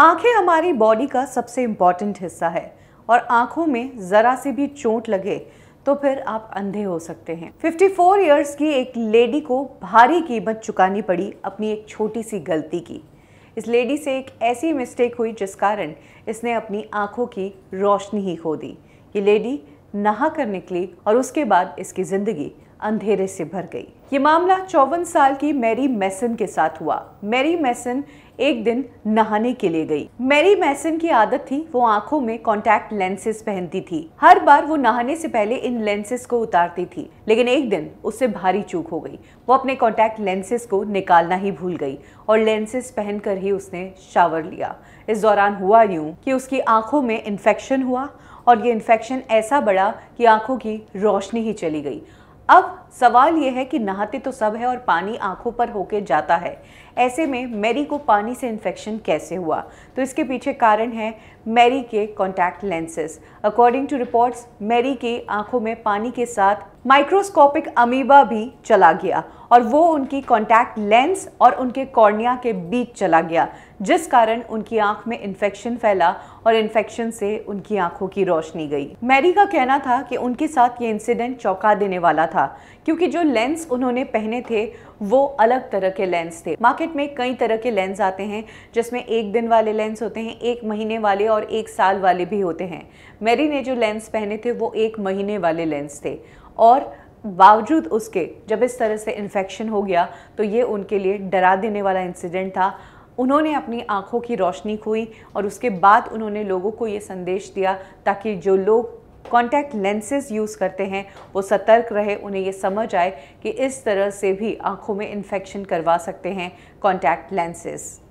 आंखें हमारी बॉडी का सबसे इम्पॉर्टेंट हिस्सा है और आंखों में ज़रा सी भी चोट लगे तो फिर आप अंधे हो सकते हैं 54 ईयर्स की एक लेडी को भारी कीमत चुकानी पड़ी अपनी एक छोटी सी गलती की इस लेडी से एक ऐसी मिस्टेक हुई जिस कारण इसने अपनी आंखों की रोशनी ही खो दी ये लेडी नहा कर निकली और उसके बाद इसकी ज़िंदगी अंधेरे से भर गई ये मामला चौवन साल की मैरी मैसन के साथ हुआ मैरी मैसन एक दिन नहाने के लिए गई मैरी मैसन की आदत थी वो आंखों में कॉन्टेक्ट लेंसेज पहनती थी हर बार वो नहाने से पहले इन लेंसेज को उतारती थी लेकिन एक दिन उससे भारी चूक हो गई वो अपने कॉन्टेक्ट लेंसेज को निकालना ही भूल गई और लेंसेज पहनकर ही उसने शावर लिया इस दौरान हुआ यूं कि उसकी आंखों में इन्फेक्शन हुआ और ये इन्फेक्शन ऐसा बढ़ा कि आंखों की रोशनी ही चली गई अब सवाल यह है कि नहाते तो सब है और पानी आंखों पर होके जाता है ऐसे में मैरी को पानी से इन्फेक्शन कैसे हुआ तो इसके पीछे कारण है मैरी के contact lenses according to reports Mary के आंखों में पानी के साथ माइक्रोस्कोपिक अमीबा भी चला गया और वो उनकी कॉन्टैक्ट लेंस और उनके कॉर्निया के बीच चला गया जिस कारण उनकी आंख में इन्फेक्शन फैला और इन्फेक्शन से उनकी आंखों की रोशनी गई मैरी का कहना था कि उनके साथ ये इंसिडेंट चौंका देने वाला था क्योंकि जो लेंस उन्होंने पहने थे वो अलग तरह के लेंस थे मार्केट में कई तरह के लेंस आते हैं जिसमें एक दिन वाले लेंस होते हैं एक महीने वाले और और एक साल वाले भी होते हैं मेरी ने जो लेंस पहने थे वो एक महीने वाले लेंस थे और बावजूद उसके जब इस तरह से इन्फेक्शन हो गया तो ये उनके लिए डरा देने वाला इंसिडेंट था उन्होंने अपनी आँखों की रोशनी खोई और उसके बाद उन्होंने लोगों को ये संदेश दिया ताकि जो लोग कॉन्टैक्ट लेंसेज यूज़ करते हैं वो सतर्क रहे उन्हें ये समझ आए कि इस तरह से भी आँखों में इन्फेक्शन करवा सकते हैं कॉन्टैक्ट लेंसेज़